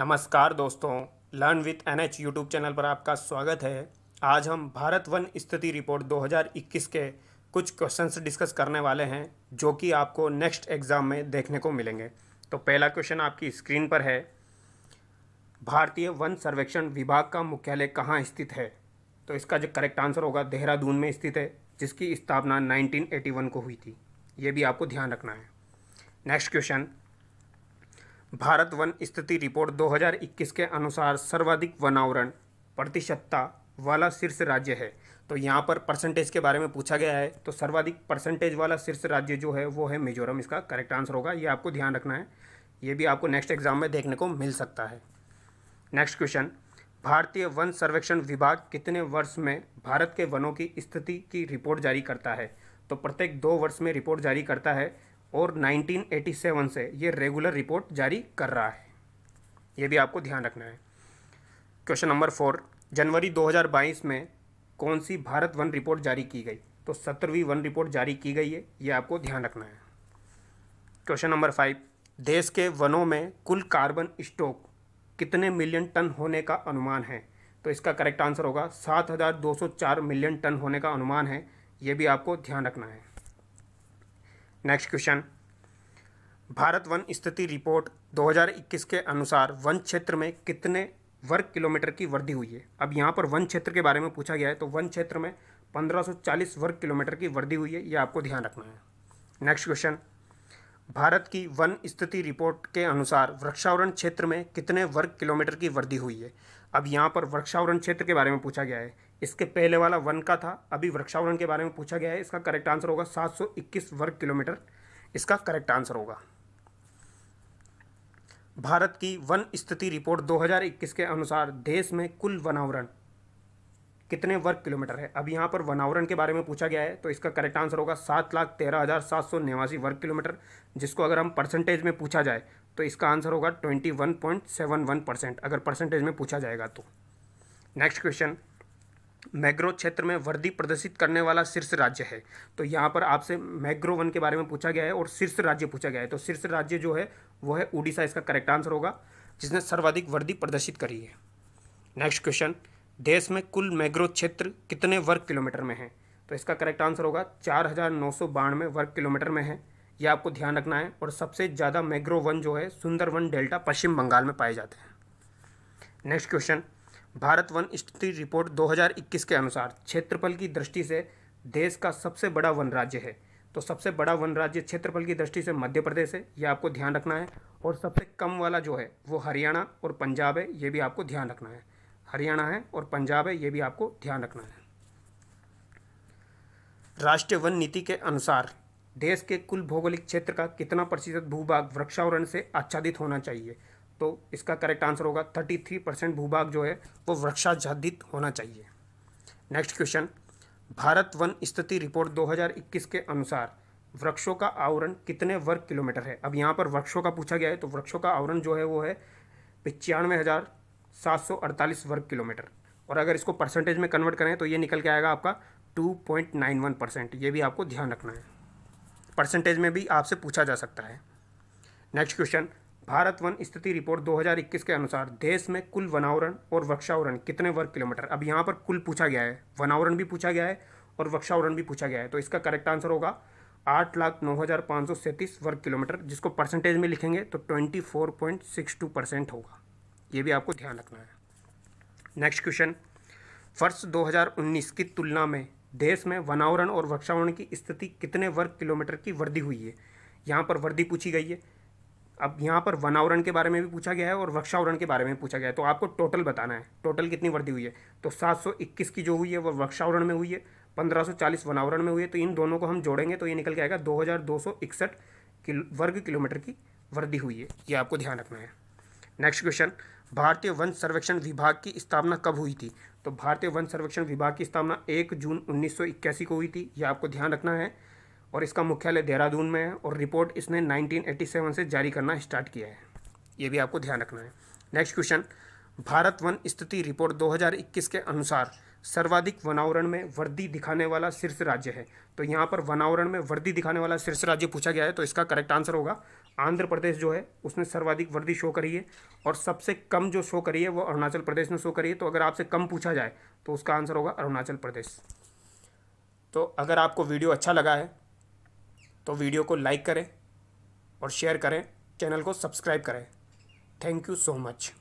नमस्कार दोस्तों learn with N H YouTube channel पर आपका स्वागत है आज हम भारत वन स्थिति रिपोर्ट 2021 के कुछ क्वेश्चंस डिस्कस करने वाले हैं जो कि आपको नेक्स्ट एग्ज़ाम में देखने को मिलेंगे तो पहला क्वेश्चन आपकी स्क्रीन पर है भारतीय वन सर्वेक्षण विभाग का मुख्यालय कहाँ स्थित है तो इसका जो करेक्ट आंसर होगा देहरादून में स्थित है जिसकी स्थापना 1981 को हुई थी ये भी आपको ध्यान रखना है नेक्स्ट क्वेश्चन भारत वन स्थिति रिपोर्ट 2021 के अनुसार सर्वाधिक वनावरण प्रतिशतता वाला शीर्ष राज्य है तो यहाँ पर परसेंटेज के बारे में पूछा गया है तो सर्वाधिक परसेंटेज वाला शीर्ष राज्य जो है वो है मिजोरम इसका करेक्ट आंसर होगा ये आपको ध्यान रखना है ये भी आपको नेक्स्ट एग्जाम में देखने को मिल सकता है नेक्स्ट क्वेश्चन भारतीय वन सर्वेक्षण विभाग कितने वर्ष में भारत के वनों की स्थिति की रिपोर्ट जारी करता है तो प्रत्येक दो वर्ष में रिपोर्ट जारी करता है और 1987 से ये रेगुलर रिपोर्ट जारी कर रहा है ये भी आपको ध्यान रखना है क्वेश्चन नंबर फोर जनवरी 2022 में कौन सी भारत वन रिपोर्ट जारी की गई तो सत्रहवीं वन रिपोर्ट जारी की गई है ये आपको ध्यान रखना है क्वेश्चन नंबर फाइव देश के वनों में कुल कार्बन स्टॉक कितने मिलियन टन होने का अनुमान है तो इसका करेक्ट आंसर होगा सात मिलियन टन होने का अनुमान है ये भी आपको ध्यान रखना है नेक्स्ट क्वेश्चन भारत वन स्थिति रिपोर्ट 2021 के अनुसार वन क्षेत्र में कितने वर्ग किलोमीटर की वृद्धि हुई है अब यहाँ पर वन क्षेत्र के बारे में पूछा गया है तो वन क्षेत्र में 1540 वर्ग किलोमीटर की वृद्धि हुई है यह आपको ध्यान रखना है नेक्स्ट क्वेश्चन भारत की वन स्थिति रिपोर्ट के अनुसार वृक्षावरण क्षेत्र में कितने वर्ग किलोमीटर की वृद्धि हुई है अब यहाँ पर वृक्षावरण क्षेत्र के बारे में पूछा गया है इसके पहले वाला वन का था अभी वृक्षावरण के बारे में पूछा गया है इसका करेक्ट आंसर होगा 721 वर्ग किलोमीटर इसका करेक्ट आंसर होगा भारत की वन स्थिति रिपोर्ट 2021 के अनुसार देश में कुल वनावरण कितने वर्ग किलोमीटर है अब यहाँ पर वनावरण के बारे में पूछा गया है तो इसका करेक्ट आंसर होगा सात लाख तेरह हज़ार सात सौ निवासी वर्ग किलोमीटर जिसको अगर हम परसेंटेज में पूछा जाए तो इसका आंसर होगा twenty one point seven one percent अगर परसेंटेज में पूछा जाएगा तो नेक्स्ट क्वेश्चन मैग्रो क्षेत्र में वर्दी प्रदर्शित करने वाला शीर्ष राज्य है तो यहाँ पर आपसे मैग्रो वन के बारे में पूछा गया है और शीर्ष राज्य पूछा गया है तो शीर्ष राज्य जो है वो है उड़ीसा इसका करेक्ट आंसर होगा जिसने सर्वाधिक वर्दी प्रदर्शित करी है नेक्स्ट क्वेश्चन देश में कुल मैग्रो क्षेत्र कितने वर्ग किलोमीटर में है तो इसका करेक्ट आंसर होगा चार हज़ार नौ सौ बानवे वर्ग किलोमीटर में है ये आपको ध्यान रखना है और सबसे ज़्यादा मैग्रो वन जो है सुंदर वन डेल्टा पश्चिम बंगाल में पाए जाते हैं नेक्स्ट क्वेश्चन भारत वन स्थिति रिपोर्ट 2021 के अनुसार क्षेत्रफल की दृष्टि से देश का सबसे बड़ा वन राज्य है तो सबसे बड़ा वन राज्य क्षेत्रफल की दृष्टि से मध्य प्रदेश है ये आपको ध्यान रखना है और सबसे कम वाला जो है वो हरियाणा और पंजाब है ये भी आपको ध्यान रखना है हरियाणा है और पंजाब है ये भी आपको ध्यान रखना है राष्ट्रीय वन नीति के अनुसार देश के कुल भौगोलिक क्षेत्र का कितना प्रतिशत भूभाग वृक्षावरण से आच्छादित होना चाहिए तो इसका करेक्ट आंसर होगा थर्टी थ्री परसेंट भूभाग जो है वो वृक्षाच्छादित होना चाहिए नेक्स्ट क्वेश्चन भारत वन स्थिति रिपोर्ट 2021 के अनुसार वृक्षों का आवरण कितने वर्ग किलोमीटर है अब यहाँ पर वृक्षों का पूछा गया है तो वृक्षों का आवरण जो है वो है पचानवे हज़ार सात सौ अड़तालीस वर्ग किलोमीटर और अगर इसको परसेंटेज में कन्वर्ट करें तो ये निकल के आएगा आपका two point nine one percent ये भी आपको ध्यान रखना है परसेंटेज में भी आपसे पूछा जा सकता है नेक्स्ट क्वेश्चन भारत वन स्थिति रिपोर्ट 2021 के अनुसार देश में कुल वनावरण और वृक्षावरण कितने वर्ग किलोमीटर अब यहाँ पर कुल पूछा गया है वनावरण भी पूछा गया है और वृक्षावरण भी पूछा गया है तो इसका करेक्ट आंसर होगा आठ लाख नौ हज़ार पाँच सौ सैंतीस वर्ग किलोमीटर जिसको परसेंटेज में लिखेंगे तो twenty four point six two percent होगा ये भी आपको ध्यान रखना है नेक्स्ट क्वेश्चन वर्ष 2019 की तुलना में देश में वनावरण और वृक्षावरण की स्थिति कितने वर्ग किलोमीटर की वृद्धि हुई है यहाँ पर वृद्धि पूछी गई है अब यहाँ पर वनावरण के बारे में भी पूछा गया है और वृक्षावरण के बारे में पूछा गया है तो आपको टोटल बताना है टोटल कितनी वृद्धि हुई है तो 721 की जो हुई है वो वृक्षावरण में हुई है 1540 वनावरण में हुई है तो इन दोनों को हम जोड़ेंगे तो ये निकल के आएगा दो हज़ार वर्ग किलोमीटर की वृद्धि हुई है ये आपको ध्यान रखना है नेक्स्ट क्वेश्चन भारतीय वन सर्वेक्षण विभाग की स्थापना कब हुई थी तो भारतीय वन सर्वेक्षण विभाग की स्थापना एक जून 1981 को हुई थी यह आपको ध्यान रखना है और इसका मुख्यालय देहरादून में है और रिपोर्ट इसने 1987 से जारी करना स्टार्ट किया है ये भी आपको ध्यान रखना है नेक्स्ट क्वेश्चन भारत वन स्थिति रिपोर्ट 2021 के अनुसार सर्वाधिक वनावरण में वर्दी दिखाने वाला शीर्ष राज्य है तो यहाँ पर वनावरण में वर्दी दिखाने वाला शीर्ष राज्य पूछा गया है तो इसका करेक्ट आंसर होगा आंध्र प्रदेश जो है उसने सर्वाधिक वर्दी शो करी है और सबसे कम जो शो करी है वो अरुणाचल प्रदेश ने शो करी है तो अगर आपसे कम पूछा जाए तो उसका आंसर होगा अरुणाचल प्रदेश तो अगर आपको वीडियो अच्छा लगा है तो वीडियो को लाइक करें और शेयर करें चैनल को सब्सक्राइब करें थैंक यू सो मच